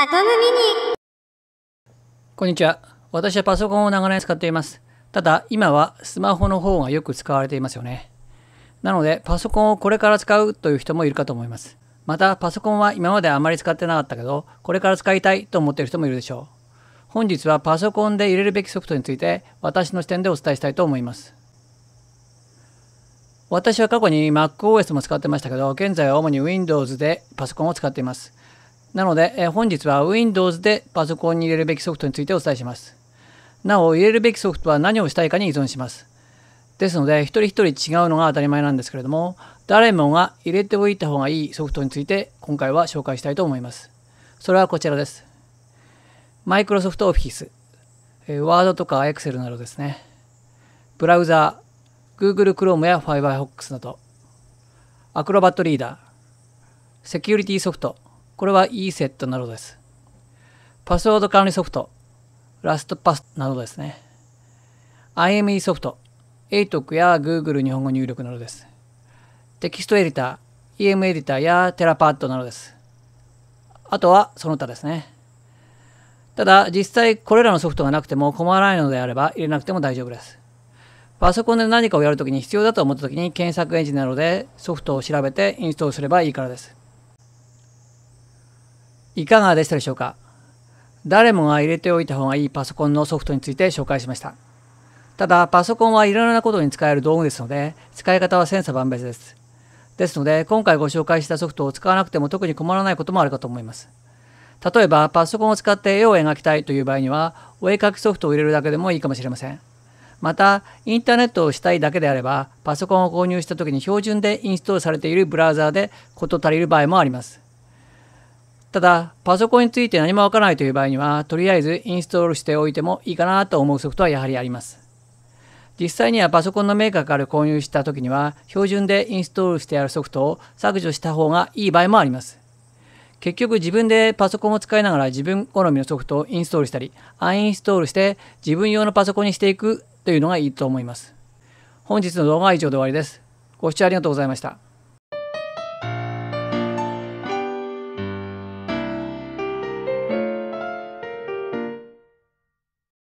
アトムミニこんにちは。私はパソコンを長年使っています。ただ、今はスマホの方がよく使われていますよね。なので、パソコンをこれから使うという人もいるかと思います。また、パソコンは今まであまり使ってなかったけど、これから使いたいと思っている人もいるでしょう。本日はパソコンで入れるべきソフトについて、私の視点でお伝えしたいと思います。私は過去に MacOS も使ってましたけど、現在は主に Windows でパソコンを使っています。なので、え本日は Windows でパソコンに入れるべきソフトについてお伝えします。なお、入れるべきソフトは何をしたいかに依存します。ですので、一人一人違うのが当たり前なんですけれども、誰もが入れておいた方がいいソフトについて今回は紹介したいと思います。それはこちらです。Microsoft Office、Word とか Excel などですね。ブラウザー、Google Chrome や Firefox など、Acrobat リーダー、セキュリティソフト、これは e いセットなどです。パスワード管理ソフト、ラストパスなどですね。IME ソフト、ATOC や Google 日本語入力などです。テキストエディター、EM エディターやテラパッドなどです。あとはその他ですね。ただ、実際これらのソフトがなくても困らないのであれば入れなくても大丈夫です。パソコンで何かをやるときに必要だと思ったときに検索エンジンなどでソフトを調べてインストールすればいいからです。いかがでしたでしょうか誰もが入れておいた方がいいパソコンのソフトについて紹介しました。ただ、パソコンはいろいろなことに使える道具ですので、使い方は千差万別です。ですので、今回ご紹介したソフトを使わなくても特に困らないこともあるかと思います。例えば、パソコンを使って絵を描きたいという場合には、お絵描きソフトを入れるだけでもいいかもしれません。また、インターネットをしたいだけであれば、パソコンを購入した時に標準でインストールされているブラウザーで事足りる場合もあります。ただ、パソコンについて何もわからないという場合には、とりあえずインストールしておいてもいいかなと思うソフトはやはりあります。実際にはパソコンのメーカーから購入した時には、標準でインストールしてあるソフトを削除した方がいい場合もあります。結局自分でパソコンを使いながら自分好みのソフトをインストールしたり、アンインストールして自分用のパソコンにしていくというのがいいと思います。本日の動画は以上で終わりです。ご視聴ありがとうございました。